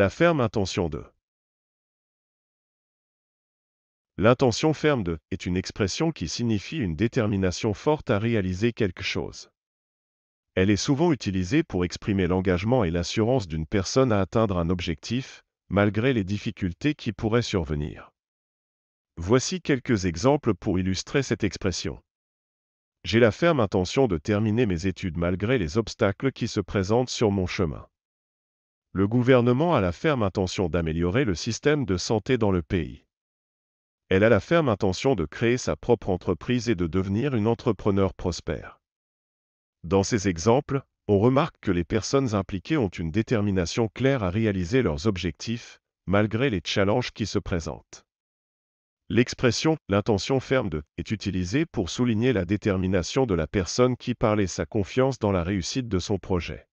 La ferme intention de. L'intention ferme de est une expression qui signifie une détermination forte à réaliser quelque chose. Elle est souvent utilisée pour exprimer l'engagement et l'assurance d'une personne à atteindre un objectif, malgré les difficultés qui pourraient survenir. Voici quelques exemples pour illustrer cette expression. J'ai la ferme intention de terminer mes études malgré les obstacles qui se présentent sur mon chemin le gouvernement a la ferme intention d'améliorer le système de santé dans le pays. Elle a la ferme intention de créer sa propre entreprise et de devenir une entrepreneur prospère. Dans ces exemples, on remarque que les personnes impliquées ont une détermination claire à réaliser leurs objectifs, malgré les challenges qui se présentent. L'expression l'intention ferme de est utilisée pour souligner la détermination de la personne qui parlait sa confiance dans la réussite de son projet.